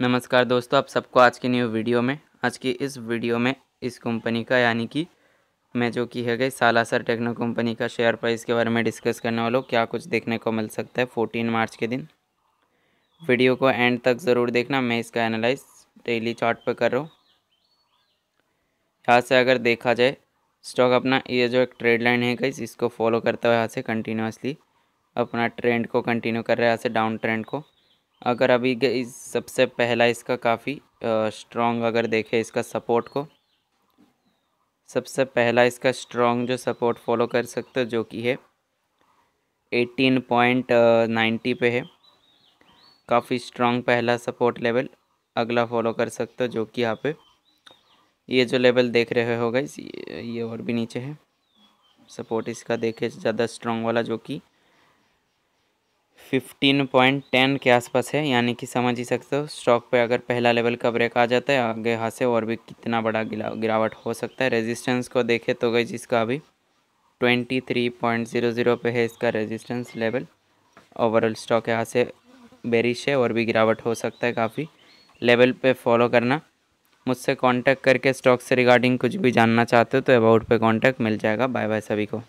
नमस्कार दोस्तों आप सबको आज की न्यू वीडियो में आज की इस वीडियो में इस कंपनी का यानी कि मैं जो की है गई सालासर टेक्नो कंपनी का शेयर प्राइस के बारे में डिस्कस करने वालों क्या कुछ देखने को मिल सकता है फोर्टीन मार्च के दिन वीडियो को एंड तक ज़रूर देखना मैं इसका एनालाइज डेली चार्ट पर कर रहा हूँ यहाँ से अगर देखा जाए स्टॉक अपना ये जो एक ट्रेड लाइन है गई इसको फॉलो करता हुआ यहाँ से कंटिन्यूसली अपना ट्रेंड को कंटिन्यू कर रहा है यहाँ से डाउन ट्रेंड को अगर अभी इस सबसे पहला इसका काफ़ी स्ट्रॉन्ग अगर देखें इसका सपोर्ट को सबसे पहला इसका स्ट्रॉन्ग जो सपोर्ट फॉलो कर सकते हो जो कि है एटीन पॉइंट नाइन्टी पे है काफ़ी स्ट्रॉन्ग पहला सपोर्ट लेवल अगला फॉलो कर सकते हो जो कि यहाँ पे ये जो लेवल देख रहे हो गई ये और भी नीचे है सपोर्ट इसका देखे ज़्यादा स्ट्रॉन्ग वाला जो कि फिफ्टीन पॉइंट टेन के आसपास है यानी कि समझ ही सकते हो स्टॉक पे अगर पहला लेवल का ब्रेक आ जाता है आगे यहाँ से और भी कितना बड़ा गिरा गिरावट हो सकता है रेजिस्टेंस को देखें तो गई जिसका अभी twenty three point zero zero पर है इसका रेजिस्टेंस लेवल ओवरऑल स्टॉक यहाँ से बेरिश है और भी गिरावट हो सकता है काफ़ी लेवल पर फॉलो करना मुझसे कॉन्टैक्ट करके स्टॉक से रिगार्डिंग कुछ भी जानना चाहते हो तो अबाउट पर कॉन्टैक्ट मिल जाएगा बाय बाय सभी को